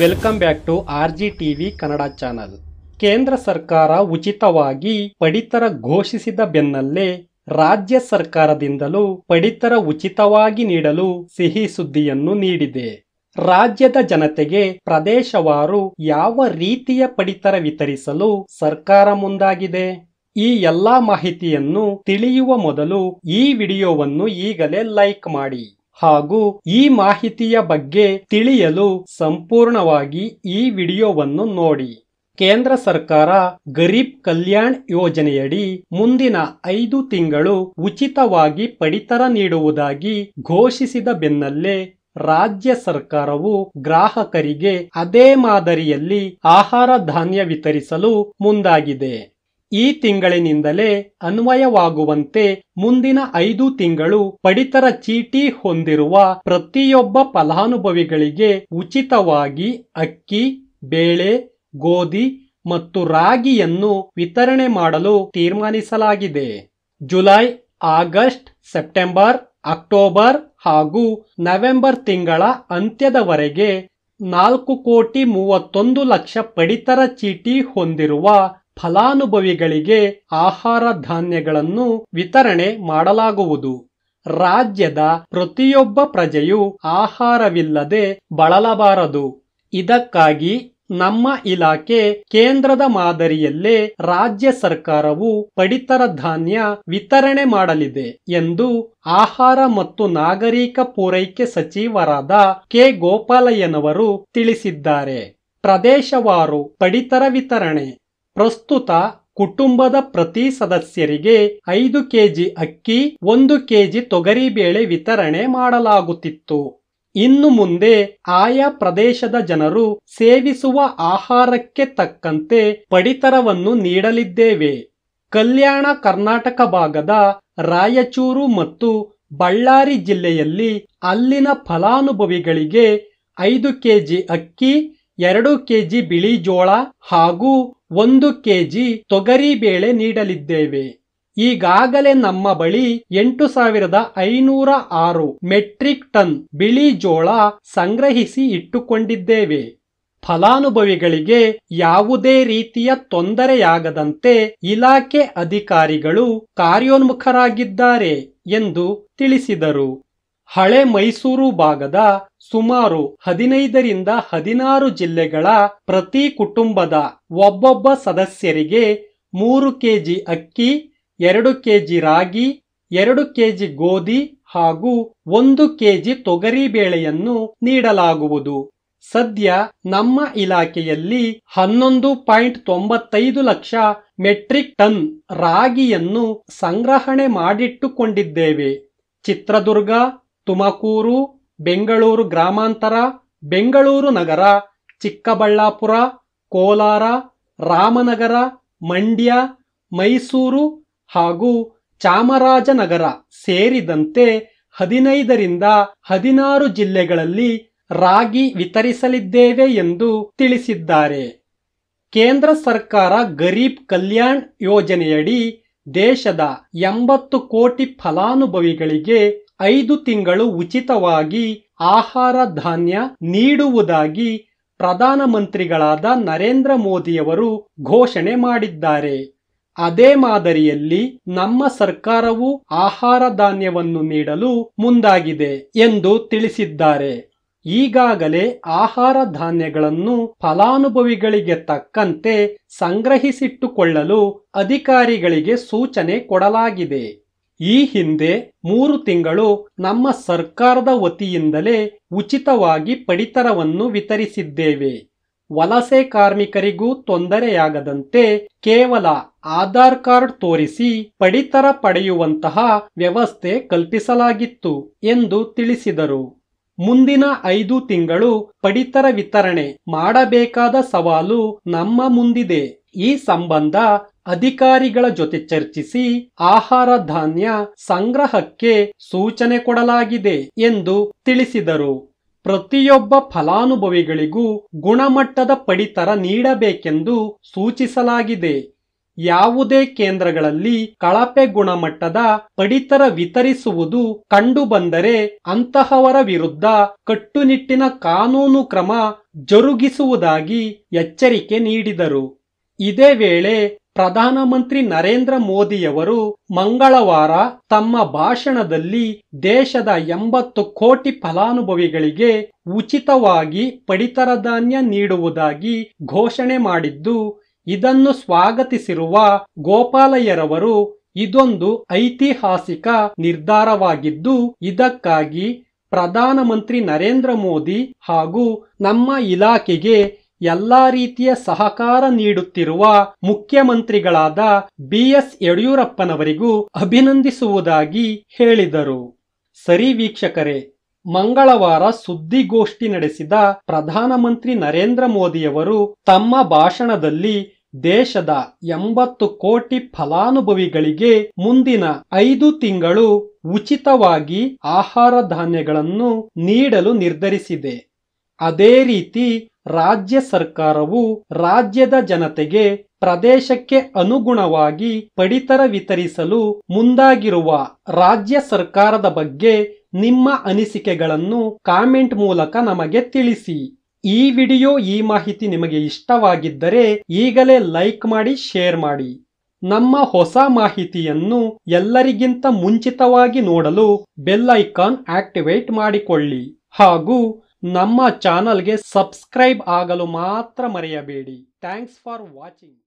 welcome back to R G TV Kannada channel ಕೇಂದ್ರ ಸರ್ಕಾರ ಉಚಿತವಾಗಿ ಪಡಿತರ ಘೋಷಿಸಿದ ಬೆನ್ನಲ್ಲೇ ರಾಜ್ಯ ಸರ್ಕಾರದಿಂದಲೂ ಪಡಿತರ ಉಚಿತವಾಗಿ ನೀಡಲು ಸಿಹಿ ಸುದ್ದಿಯನ್ನು ನೀಡಿದೆ ರಾಜ್ಯದ ಜನತೆಗೆ ಪ್ರದೇಶವಾರು ಯಾವ ರೀತಿಯ ಪಡಿತರ ವಿತರಿಸಲು ಸರ್ಕಾರ ಮುಂದಾಗಿದೆ ಈ ಎಲ್ಲಾ ಮಾಹಿತಿಯನ್ನು ತಿಳಿಯುವ ಮೊದಲು ಈ ವಿಡಿಯೋವನ್ನು ಈಗಲೇ ಲೈಕ್ ಮಾಡಿ ಹಾಗೂ ಈ ಮಾಹಿತಿಯ ಬಗ್ಗೆ ತಿಳಿಯಲು ಸಂಪೂರ್ಣವಾಗಿ ಈ ವಿಡಿಯೋವನ್ನು ನೋಡಿ ಕೇಂದ್ರ ಸರ್ಕಾರ ಗರೀಬ್ ಕಲ್ಯಾಣ್ ಯೋಜನೆಯಡಿ ಮುಂದಿನ ಐದು ತಿಂಗಳು ಉಚಿತವಾಗಿ ಪಡಿತರ ನೀಡುವುದಾಗಿ ಘೋಷಿಸಿದ ಬೆನ್ನಲ್ಲೇ ರಾಜ್ಯ ಸರ್ಕಾರವು ಗ್ರಾಹಕರಿಗೆ ಅದೇ ಮಾದರಿಯಲ್ಲಿ ಆಹಾರ ಧಾನ್ಯ ವಿತರಿಸಲು ಮುಂದಾಗಿದೆ ಈ ತಿಂಗಳಿನಿಂದಲೇ ಅನ್ವಯವಾಗುವಂತೆ ಮುಂದಿನ ಐದು ತಿಂಗಳು ಪಡಿತರ ಚೀಟಿ ಹೊಂದಿರುವ ಪ್ರತಿಯೊಬ್ಬ ಫಲಾನುಭವಿಗಳಿಗೆ ಉಚಿತವಾಗಿ ಅಕ್ಕಿ ಬೇಳೆ ಗೋಧಿ ಮತ್ತು ರಾಗಿಯನ್ನು ವಿತರಣೆ ಮಾಡಲು ತೀರ್ಮಾನಿಸಲಾಗಿದೆ ಜುಲೈ ಆಗಸ್ಟ್ ಸೆಪ್ಟೆಂಬರ್ ಅಕ್ಟೋಬರ್ ಹಾಗೂ ನವೆಂಬರ್ ತಿಂಗಳ ಅಂತ್ಯದವರೆಗೆ ನಾಲ್ಕು ಕೋಟಿ ಮೂವತ್ತೊಂದು ಲಕ್ಷ ಪಡಿತರ ಚೀಟಿ ಹೊಂದಿರುವ ಫಲಾನುಭವಿಗಳಿಗೆ ಆಹಾರ ಧಾನ್ಯಗಳನ್ನು ವಿತರಣೆ ಮಾಡಲಾಗುವುದು ರಾಜ್ಯದ ಪ್ರತಿಯೊಬ್ಬ ಪ್ರಜೆಯೂ ಆಹಾರವಿಲ್ಲದೆ ಬಳಲಬಾರದು ಇದಕ್ಕಾಗಿ ನಮ್ಮ ಇಲಾಖೆ ಕೇಂದ್ರದ ಮಾದರಿಯಲ್ಲೇ ರಾಜ್ಯ ಸರ್ಕಾರವು ಪಡಿತರ ಧಾನ್ಯ ವಿತರಣೆ ಮಾಡಲಿದೆ ಎಂದು ಆಹಾರ ಮತ್ತು ನಾಗರಿಕ ಪೂರೈಕೆ ಸಚಿವರಾದ ಕೆ ಗೋಪಾಲಯ್ಯನವರು ತಿಳಿಸಿದ್ದಾರೆ ಪ್ರದೇಶವಾರು ಪಡಿತರ ವಿತರಣೆ ಪ್ರಸ್ತುತ ಕುಟುಂಬದ ಪ್ರತಿ ಸದಸ್ಯರಿಗೆ ಐದು ಕೆಜಿ ಅಕ್ಕಿ ಒಂದು ಕೆಜಿ ತೊಗರಿಬೇಳೆ ವಿತರಣೆ ಮಾಡಲಾಗುತ್ತಿತ್ತು ಇನ್ನು ಮುಂದೆ ಆಯಾ ಪ್ರದೇಶದ ಜನರು ಸೇವಿಸುವ ಆಹಾರಕ್ಕೆ ತಕ್ಕಂತೆ ಪಡಿತರವನ್ನು ನೀಡಲಿದ್ದೇವೆ ಕಲ್ಯಾಣ ಕರ್ನಾಟಕ ಭಾಗದ ರಾಯಚೂರು ಮತ್ತು ಬಳ್ಳಾರಿ ಜಿಲ್ಲೆಯಲ್ಲಿ ಅಲ್ಲಿನ ಫಲಾನುಭವಿಗಳಿಗೆ ಐದು ಕೆಜಿ ಅಕ್ಕಿ ಎರಡು ಕೆಜಿ ಬಿಳಿ ಜೋಳ ಹಾಗೂ ಒಂದು ಕೆಜಿ ತೊಗರಿಬೇಳೆ ನೀಡಲಿದ್ದೇವೆ ಈಗಾಗಲೇ ನಮ್ಮ ಬಳಿ ಎಂಟು ಸಾವಿರದ ಐನೂರ ಆರು ಮೆಟ್ರಿಕ್ ಟನ್ ಬಿಳಿ ಜೋಳ ಸಂಗ್ರಹಿಸಿ ಇಟ್ಟುಕೊಂಡಿದ್ದೇವೆ ಫಲಾನುಭವಿಗಳಿಗೆ ಯಾವುದೇ ರೀತಿಯ ತೊಂದರೆಯಾಗದಂತೆ ಇಲಾಖೆ ಅಧಿಕಾರಿಗಳು ಕಾರ್ಯೋನ್ಮುಖರಾಗಿದ್ದಾರೆ ಎಂದು ತಿಳಿಸಿದರು ಹಳೆ ಮೈಸೂರು ಭಾಗದ ಸುಮಾರು ಹದಿನೈದರಿಂದ ಹದಿನಾರು ಜಿಲ್ಲೆಗಳ ಪ್ರತಿ ಕುಟುಂಬದ ಒಬ್ಬೊಬ್ಬ ಸದಸ್ಯರಿಗೆ ಮೂರು ಕೆಜಿ ಅಕ್ಕಿ ಎರಡು ಕೆಜಿ ರಾಗಿ ಎರಡು ಕೆಜಿ ಗೋಧಿ ಹಾಗೂ ಒಂದು ಕೆಜಿ ತೊಗರಿ ಬೇಳೆಯನ್ನು ನೀಡಲಾಗುವುದು ಸದ್ಯ ನಮ್ಮ ಇಲಾಖೆಯಲ್ಲಿ ಹನ್ನೊಂದು ಪಾಯಿಂಟ್ ತೊಂಬತ್ತೈದು ಲಕ್ಷ ಮೆಟ್ರಿಕ್ ಟನ್ ರಾಗಿಯನ್ನು ಸಂಗ್ರಹಣೆ ಮಾಡಿಟ್ಟುಕೊಂಡಿದ್ದೇವೆ ಚಿತ್ರದುರ್ಗ ತುಮಕೂರು ಬೆಂಗಳೂರು ಗ್ರಾಮಾಂತರ ಬೆಂಗಳೂರು ನಗರ ಚಿಕ್ಕಬಳ್ಳಾಪುರ ಕೋಲಾರ ರಾಮನಗರ ಮಂಡ್ಯ ಮೈಸೂರು ಹಾಗೂ ಚಾಮರಾಜನಗರ ಸೇರಿದಂತೆ ಹದಿನೈದರಿಂದ ಹದಿನಾರು ಜಿಲ್ಲೆಗಳಲ್ಲಿ ರಾಗಿ ವಿತರಿಸಲಿದ್ದೇವೆ ಎಂದು ತಿಳಿಸಿದ್ದಾರೆ ಕೇಂದ್ರ ಸರ್ಕಾರ ಗರೀಬ್ ಕಲ್ಯಾಣ್ ಯೋಜನೆಯಡಿ ದೇಶದ ಎಂಬತ್ತು ಕೋಟಿ ಫಲಾನುಭವಿಗಳಿಗೆ ಐದು ತಿಂಗಳು ಉಚಿತವಾಗಿ ಆಹಾರ ಧಾನ್ಯ ನೀಡುವುದಾಗಿ ಪ್ರಧಾನಮಂತ್ರಿಗಳಾದ ನರೇಂದ್ರ ಮೋದಿಯವರು ಘೋಷಣೆ ಮಾಡಿದ್ದಾರೆ ಅದೇ ಮಾದರಿಯಲ್ಲಿ ನಮ್ಮ ಸರ್ಕಾರವು ಆಹಾರ ಧಾನ್ಯವನ್ನು ನೀಡಲು ಮುಂದಾಗಿದೆ ಎಂದು ತಿಳಿಸಿದ್ದಾರೆ ಈಗಾಗಲೇ ಆಹಾರ ಧಾನ್ಯಗಳನ್ನು ಫಲಾನುಭವಿಗಳಿಗೆ ತಕ್ಕಂತೆ ಸಂಗ್ರಹಿಸಿಟ್ಟುಕೊಳ್ಳಲು ಅಧಿಕಾರಿಗಳಿಗೆ ಸೂಚನೆ ಕೊಡಲಾಗಿದೆ ಈ ಹಿಂದೆ ಮೂರು ತಿಂಗಳು ನಮ್ಮ ಸರ್ಕಾರದ ವತಿಯಿಂದಲೇ ಉಚಿತವಾಗಿ ಪಡಿತರವನ್ನು ವಿತರಿಸಿದ್ದೇವೆ ವಲಸೆ ಕಾರ್ಮಿಕರಿಗೂ ತೊಂದರೆಯಾಗದಂತೆ ಕೇವಲ ಆಧಾರ್ ಕಾರ್ಡ್ ತೋರಿಸಿ ಪಡಿತರ ಪಡೆಯುವಂತಹ ವ್ಯವಸ್ಥೆ ಕಲ್ಪಿಸಲಾಗಿತ್ತು ಎಂದು ತಿಳಿಸಿದರು ಮುಂದಿನ ಐದು ತಿಂಗಳು ಪಡಿತರ ವಿತರಣೆ ಮಾಡಬೇಕಾದ ಸವಾಲು ನಮ್ಮ ಮುಂದಿದೆ ಈ ಸಂಬಂಧ ಅಧಿಕಾರಿಗಳ ಜೊತೆ ಚರ್ಚಿಸಿ ಆಹಾರ ಧಾನ್ಯ ಸಂಗ್ರಹಕ್ಕೆ ಸೂಚನೆ ಕೊಡಲಾಗಿದೆ ಎಂದು ತಿಳಿಸಿದರು ಪ್ರತಿಯೊಬ್ಬ ಫಲಾನುಭವಿಗಳಿಗೂ ಗುಣಮಟ್ಟದ ಪಡಿತರ ನೀಡಬೇಕೆಂದು ಸೂಚಿಸಲಾಗಿದೆ ಯಾವುದೇ ಕೇಂದ್ರಗಳಲ್ಲಿ ಕಳಪೆ ಗುಣಮಟ್ಟದ ಪಡಿತರ ವಿತರಿಸುವುದು ಕಂಡುಬಂದರೆ ಅಂತಹವರ ವಿರುದ್ಧ ಕಟ್ಟುನಿಟ್ಟಿನ ಕಾನೂನು ಕ್ರಮ ಜರುಗಿಸುವುದಾಗಿ ಎಚ್ಚರಿಕೆ ನೀಡಿದರು ಇದೇ ವೇಳೆ ಪ್ರಧಾನಮಂತ್ರಿ ನರೇಂದ್ರ ಮೋದಿಯವರು ಮಂಗಳವಾರ ತಮ್ಮ ಭಾಷಣದಲ್ಲಿ ದೇಶದ ಎಂಬತ್ತು ಕೋಟಿ ಫಲಾನುಭವಿಗಳಿಗೆ ಉಚಿತವಾಗಿ ಪಡಿತರ ಧಾನ್ಯ ನೀಡುವುದಾಗಿ ಘೋಷಣೆ ಮಾಡಿದ್ದು ಇದನ್ನು ಸ್ವಾಗತಿಸಿರುವ ಗೋಪಾಲಯ್ಯರವರು ಇದೊಂದು ಐತಿಹಾಸಿಕ ನಿರ್ಧಾರವಾಗಿದ್ದು ಇದಕ್ಕಾಗಿ ಪ್ರಧಾನಮಂತ್ರಿ ನರೇಂದ್ರ ಮೋದಿ ಹಾಗೂ ನಮ್ಮ ಇಲಾಖೆಗೆ ಎಲ್ಲ ರೀತಿಯ ಸಹಕಾರ ನೀಡುತ್ತಿರುವ ಮುಖ್ಯಮಂತ್ರಿಗಳಾದ ಬಿಎಸ್ ಯಡಿಯೂರಪ್ಪನವರಿಗೂ ಅಭಿನಂದಿಸುವುದಾಗಿ ಹೇಳಿದರು ಸರಿ ವೀಕ್ಷಕರೇ ಮಂಗಳವಾರ ಸುದ್ದಿಗೋಷ್ಠಿ ನಡೆಸಿದ ಪ್ರಧಾನಮಂತ್ರಿ ನರೇಂದ್ರ ಮೋದಿಯವರು ತಮ್ಮ ಭಾಷಣದಲ್ಲಿ ದೇಶದ ಎಂಬತ್ತು ಕೋಟಿ ಫಲಾನುಭವಿಗಳಿಗೆ ಮುಂದಿನ ಐದು ತಿಂಗಳು ಉಚಿತವಾಗಿ ಆಹಾರ ಧಾನ್ಯಗಳನ್ನು ನೀಡಲು ನಿರ್ಧರಿಸಿದೆ ಅದೇ ರೀತಿ ರಾಜ್ಯ ಸರ್ಕಾರವು ರಾಜ್ಯದ ಜನತೆಗೆ ಪ್ರದೇಶಕ್ಕೆ ಅನುಗುಣವಾಗಿ ಪಡಿತರ ವಿತರಿಸಲು ಮುಂದಾಗಿರುವ ರಾಜ್ಯ ಸರ್ಕಾರದ ಬಗ್ಗೆ ನಿಮ್ಮ ಅನಿಸಿಕೆಗಳನ್ನು ಕಾಮೆಂಟ್ ಮೂಲಕ ನಮಗೆ ತಿಳಿಸಿ ಈ ವಿಡಿಯೋ ಈ ಮಾಹಿತಿ ನಿಮಗೆ ಇಷ್ಟವಾಗಿದ್ದರೆ ಈಗಲೇ ಲೈಕ್ ಮಾಡಿ ಶೇರ್ ಮಾಡಿ ನಮ್ಮ ಹೊಸ ಮಾಹಿತಿಯನ್ನು ಎಲ್ಲರಿಗಿಂತ ಮುಂಚಿತವಾಗಿ ನೋಡಲು ಬೆಲ್ ಐಕಾನ್ ಆಕ್ಟಿವೇಟ್ ಮಾಡಿಕೊಳ್ಳಿ ಹಾಗೂ ನಮ್ಮ ಚಾನಲ್ಗೆ ಸಬ್ಸ್ಕ್ರೈಬ್ ಆಗಲು ಮಾತ್ರ ಮರೆಯಬೇಡಿ ಥ್ಯಾಂಕ್ಸ್ ಫಾರ್ ವಾಚಿಂಗ್